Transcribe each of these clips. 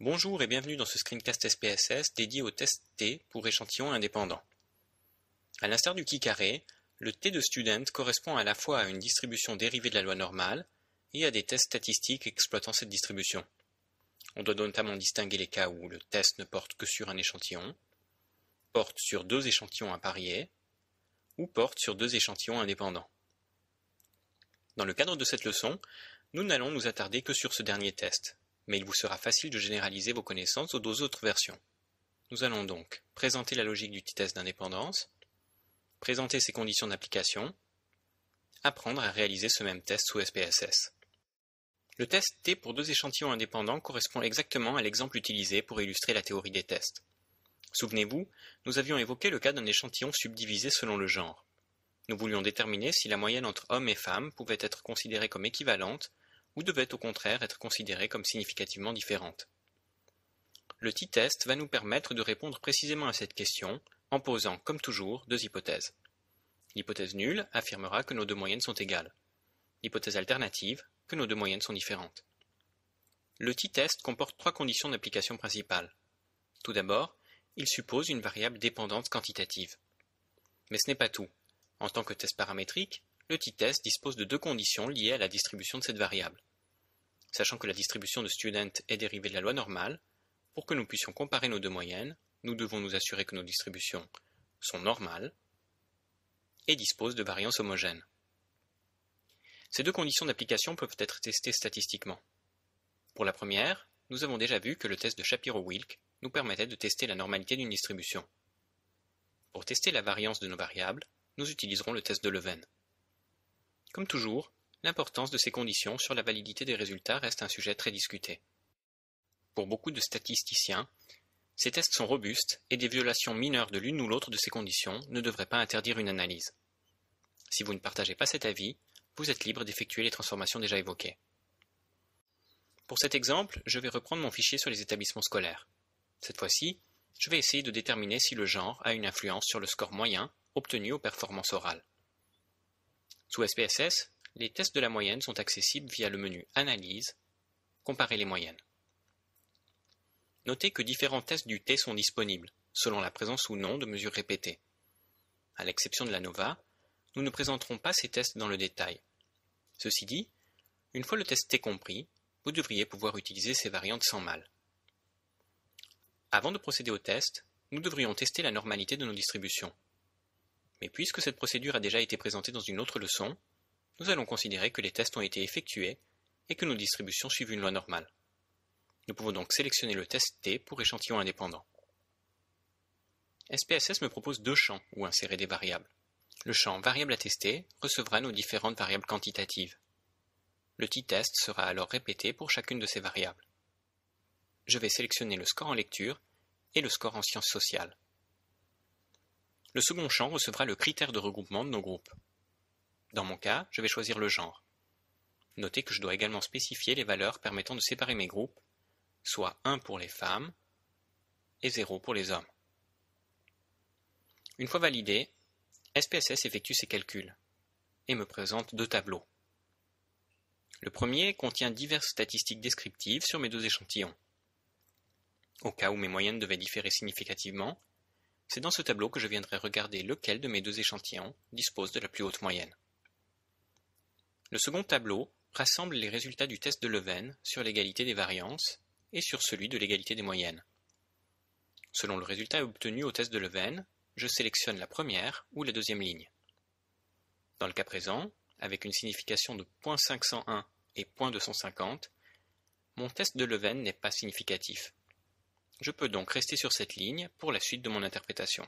Bonjour et bienvenue dans ce screencast SPSS dédié au test T pour échantillons indépendants. À l'instar du qui carré, le T de student correspond à la fois à une distribution dérivée de la loi normale et à des tests statistiques exploitant cette distribution. On doit notamment distinguer les cas où le test ne porte que sur un échantillon, porte sur deux échantillons à parier, ou porte sur deux échantillons indépendants. Dans le cadre de cette leçon, nous n'allons nous attarder que sur ce dernier test, mais il vous sera facile de généraliser vos connaissances aux deux autres versions. Nous allons donc présenter la logique du petit test d'indépendance, présenter ses conditions d'application, apprendre à réaliser ce même test sous SPSS. Le test T pour deux échantillons indépendants correspond exactement à l'exemple utilisé pour illustrer la théorie des tests. Souvenez-vous, nous avions évoqué le cas d'un échantillon subdivisé selon le genre. Nous voulions déterminer si la moyenne entre hommes et femmes pouvait être considérée comme équivalente ou devaient au contraire être considérées comme significativement différentes. Le t-test va nous permettre de répondre précisément à cette question en posant, comme toujours, deux hypothèses. L'hypothèse nulle affirmera que nos deux moyennes sont égales. L'hypothèse alternative, que nos deux moyennes sont différentes. Le t-test comporte trois conditions d'application principales. Tout d'abord, il suppose une variable dépendante quantitative. Mais ce n'est pas tout. En tant que test paramétrique, le t-test dispose de deux conditions liées à la distribution de cette variable. Sachant que la distribution de Student est dérivée de la loi normale, pour que nous puissions comparer nos deux moyennes, nous devons nous assurer que nos distributions sont normales et disposent de variances homogènes. Ces deux conditions d'application peuvent être testées statistiquement. Pour la première, nous avons déjà vu que le test de Shapiro-Wilk nous permettait de tester la normalité d'une distribution. Pour tester la variance de nos variables, nous utiliserons le test de Leven. Comme toujours, L'importance de ces conditions sur la validité des résultats reste un sujet très discuté. Pour beaucoup de statisticiens, ces tests sont robustes et des violations mineures de l'une ou l'autre de ces conditions ne devraient pas interdire une analyse. Si vous ne partagez pas cet avis, vous êtes libre d'effectuer les transformations déjà évoquées. Pour cet exemple, je vais reprendre mon fichier sur les établissements scolaires. Cette fois-ci, je vais essayer de déterminer si le genre a une influence sur le score moyen obtenu aux performances orales. Sous SPSS, les tests de la moyenne sont accessibles via le menu Analyse, Comparer les moyennes. Notez que différents tests du T sont disponibles, selon la présence ou non de mesures répétées. À l'exception de la NOVA, nous ne présenterons pas ces tests dans le détail. Ceci dit, une fois le test T compris, vous devriez pouvoir utiliser ces variantes sans mal. Avant de procéder au test, nous devrions tester la normalité de nos distributions. Mais puisque cette procédure a déjà été présentée dans une autre leçon, nous allons considérer que les tests ont été effectués et que nos distributions suivent une loi normale. Nous pouvons donc sélectionner le test T pour échantillon indépendant. SPSS me propose deux champs où insérer des variables. Le champ variable à tester recevra nos différentes variables quantitatives. Le t-test sera alors répété pour chacune de ces variables. Je vais sélectionner le score en lecture et le score en sciences sociales. Le second champ recevra le critère de regroupement de nos groupes. Dans mon cas, je vais choisir le genre. Notez que je dois également spécifier les valeurs permettant de séparer mes groupes, soit 1 pour les femmes et 0 pour les hommes. Une fois validé, SPSS effectue ses calculs et me présente deux tableaux. Le premier contient diverses statistiques descriptives sur mes deux échantillons. Au cas où mes moyennes devaient différer significativement, c'est dans ce tableau que je viendrai regarder lequel de mes deux échantillons dispose de la plus haute moyenne. Le second tableau rassemble les résultats du test de Leven sur l'égalité des variances et sur celui de l'égalité des moyennes. Selon le résultat obtenu au test de Leven, je sélectionne la première ou la deuxième ligne. Dans le cas présent, avec une signification de 0.501 et 0.250, mon test de Leven n'est pas significatif. Je peux donc rester sur cette ligne pour la suite de mon interprétation.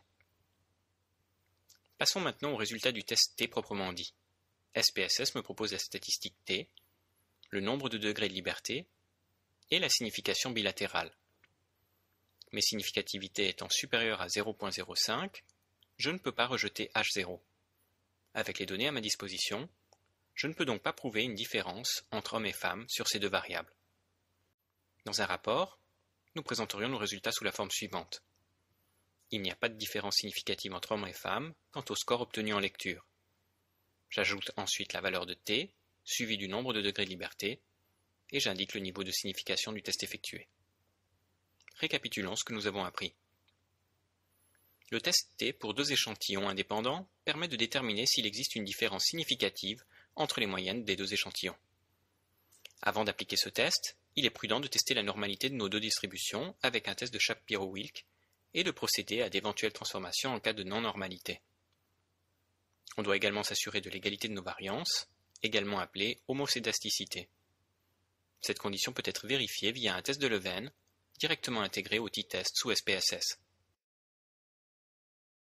Passons maintenant au résultat du test T proprement dit. SPSS me propose la statistique T, le nombre de degrés de liberté et la signification bilatérale. Mes significativité étant supérieure à 0.05, je ne peux pas rejeter H0. Avec les données à ma disposition, je ne peux donc pas prouver une différence entre hommes et femmes sur ces deux variables. Dans un rapport, nous présenterions nos résultats sous la forme suivante. Il n'y a pas de différence significative entre hommes et femmes quant au score obtenu en lecture. J'ajoute ensuite la valeur de t, suivie du nombre de degrés de liberté, et j'indique le niveau de signification du test effectué. Récapitulons ce que nous avons appris. Le test T pour deux échantillons indépendants permet de déterminer s'il existe une différence significative entre les moyennes des deux échantillons. Avant d'appliquer ce test, il est prudent de tester la normalité de nos deux distributions avec un test de Shapiro-Wilk et de procéder à d'éventuelles transformations en cas de non-normalité. On doit également s'assurer de l'égalité de nos variances, également appelée homocédasticité. Cette condition peut être vérifiée via un test de Leven, directement intégré au t-test sous SPSS.